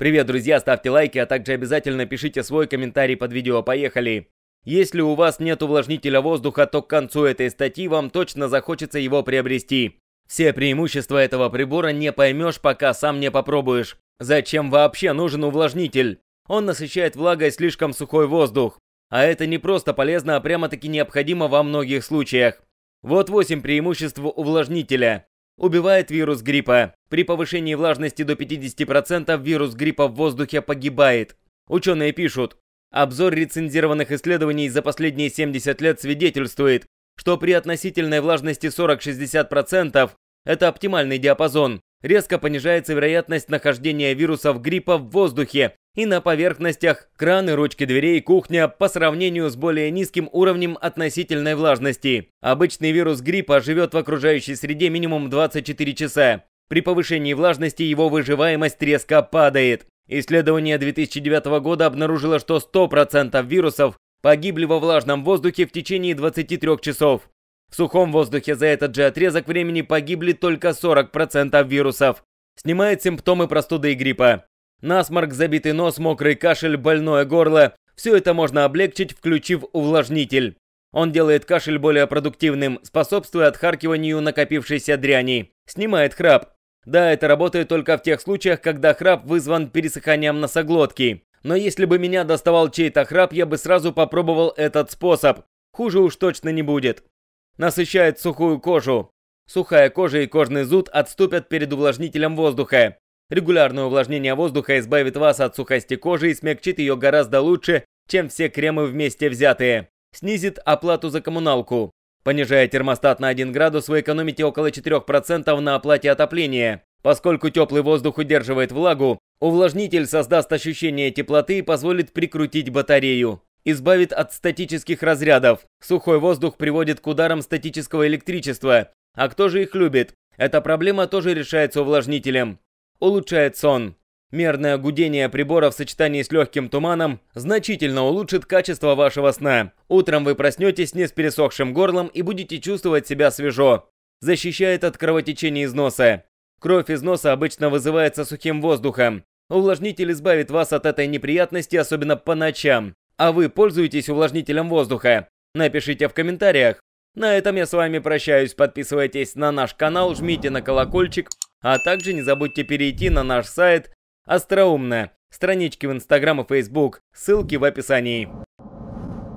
Привет, друзья, ставьте лайки, а также обязательно пишите свой комментарий под видео. Поехали! Если у вас нет увлажнителя воздуха, то к концу этой статьи вам точно захочется его приобрести. Все преимущества этого прибора не поймешь, пока сам не попробуешь. Зачем вообще нужен увлажнитель? Он насыщает влагой слишком сухой воздух. А это не просто полезно, а прямо-таки необходимо во многих случаях. Вот 8 преимуществ увлажнителя убивает вирус гриппа. При повышении влажности до 50% вирус гриппа в воздухе погибает. Ученые пишут, обзор рецензированных исследований за последние 70 лет свидетельствует, что при относительной влажности 40-60% это оптимальный диапазон. Резко понижается вероятность нахождения вирусов гриппа в воздухе и на поверхностях краны, ручки дверей, кухня по сравнению с более низким уровнем относительной влажности. Обычный вирус гриппа живет в окружающей среде минимум 24 часа. При повышении влажности его выживаемость резко падает. Исследование 2009 года обнаружило, что 100% вирусов погибли во влажном воздухе в течение 23 часов. В сухом воздухе за этот же отрезок времени погибли только 40% вирусов. Снимает симптомы простуды и гриппа. Насморк, забитый нос, мокрый кашель, больное горло – все это можно облегчить, включив увлажнитель. Он делает кашель более продуктивным, способствуя отхаркиванию накопившейся дряни. Снимает храп. Да, это работает только в тех случаях, когда храп вызван пересыханием носоглотки. Но если бы меня доставал чей-то храп, я бы сразу попробовал этот способ. Хуже уж точно не будет. Насыщает сухую кожу. Сухая кожа и кожный зуд отступят перед увлажнителем воздуха. Регулярное увлажнение воздуха избавит вас от сухости кожи и смягчит ее гораздо лучше, чем все кремы вместе взятые. Снизит оплату за коммуналку. Понижая термостат на 1 градус, вы экономите около 4% на оплате отопления. Поскольку теплый воздух удерживает влагу, увлажнитель создаст ощущение теплоты и позволит прикрутить батарею. Избавит от статических разрядов. Сухой воздух приводит к ударам статического электричества. А кто же их любит? Эта проблема тоже решается увлажнителем. Улучшает сон. Мерное гудение прибора в сочетании с легким туманом значительно улучшит качество вашего сна. Утром вы проснетесь не с пересохшим горлом и будете чувствовать себя свежо. Защищает от кровотечения из носа. Кровь из носа обычно вызывается сухим воздухом. Увлажнитель избавит вас от этой неприятности, особенно по ночам. А вы пользуетесь увлажнителем воздуха? Напишите в комментариях. На этом я с вами прощаюсь. Подписывайтесь на наш канал, жмите на колокольчик. А также не забудьте перейти на наш сайт «Остроумно». Странички в Инстаграм и Фейсбук, ссылки в описании.